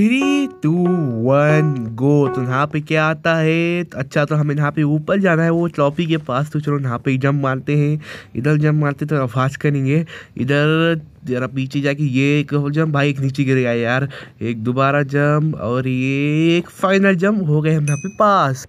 three to one go तो यहाँ पे क्या आता है अच्छा तो हमें यहाँ पे ऊपर जाना है वो ट्रॉफी के पास तो चलो यहाँ पे जंप मारते हैं इधर जंप मारते तो आवाज करेंगे इधर जरा पीछे जाके ये एक जंप भाई एक नीचे गिर गया यार एक दोबारा जंप और ये एक फाइनल जंप हो गए हम यहाँ पे पास